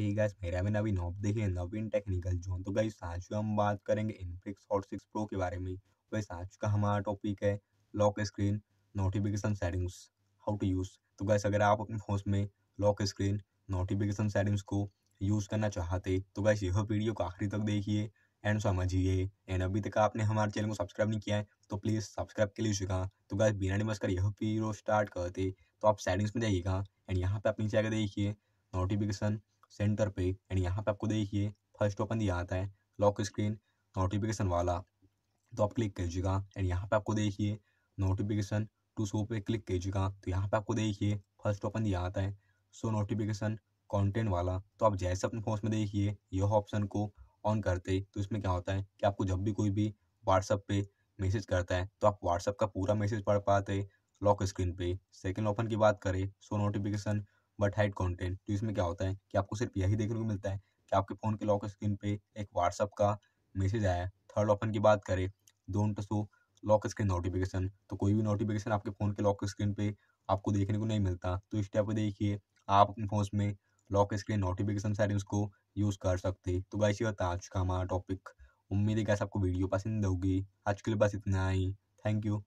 hey guys मेरा में नवीन होप देखिए नवीन टेक्निकल जोन तो गाइस आज हम बात करेंगे इनफिक्स हॉट सिक्स प्रो के बारे में गाइस तो आज का हमारा टॉपिक है lock screen notification settings how to use तो गाइस अगर आप अपने फोन में लॉक स्क्रीन नोटिफिकेशन सेटिंग्स को यूज़ करना चाहते तो गाइस यह वीडियो को आखिरी तक देखिए एंड समझिए एंड अभी तक आपने हमारे चैनल को सब्सक्राइब नहीं किया है तो प्लीज़ सब्सक्राइब के लिए सीखा तो गाइस बिना डिमस कर यह वीडियो स्टार्ट करते तो आप सेटिंग्स में जाइएगा एंड यहाँ पे आप नीचे आकर देखिए नोटिफिकेशन सेंटर पे एंड यहाँ पे आपको देखिए फर्स्ट ओपन दिया आता है लॉक स्क्रीन नोटिफिकेशन वाला तो आप क्लिक कीजिएगा एंड यहाँ पे आपको देखिए नोटिफिकेशन टू शो पे क्लिक कीजिएगा तो यहाँ पे आपको देखिए फर्स्ट ओपन दिया आता है सो नोटिफिकेशन कॉन्टेंट वाला तो आप जैसे अपने फोन में देखिए यह ऑप्शन को ऑन करते तो इसमें क्या होता है कि आपको जब भी कोई भी व्हाट्सअप पे मैसेज करता है तो आप व्हाट्सअप का पूरा मैसेज पढ़ पाते लॉक स्क्रीन पे सेकंड ओपन की बात करें show notification but hide content तो इसमें क्या होता है कि आपको सिर्फ यही देखने को मिलता है कि आपके फ़ोन के लॉक स्क्रीन पे एक व्हाट्सअप का मैसेज आया थर्ड ऑप्शन की बात करें don't show lock screen notification तो कोई भी नोटिफिकेशन आपके फ़ोन के लॉक स्क्रीन पे आपको देखने को नहीं मिलता तो इस टाइप देखिए आप अपने फ़ोन में लॉक स्क्रीन नोटिफिकेशन सेटिंग्स को यूज़ कर सकते तो गाइस ये था आज का हमारा टॉपिक उम्मीद है गैस आपको वीडियो पसंद होगी आज के लिए बस इतना ही थैंक यू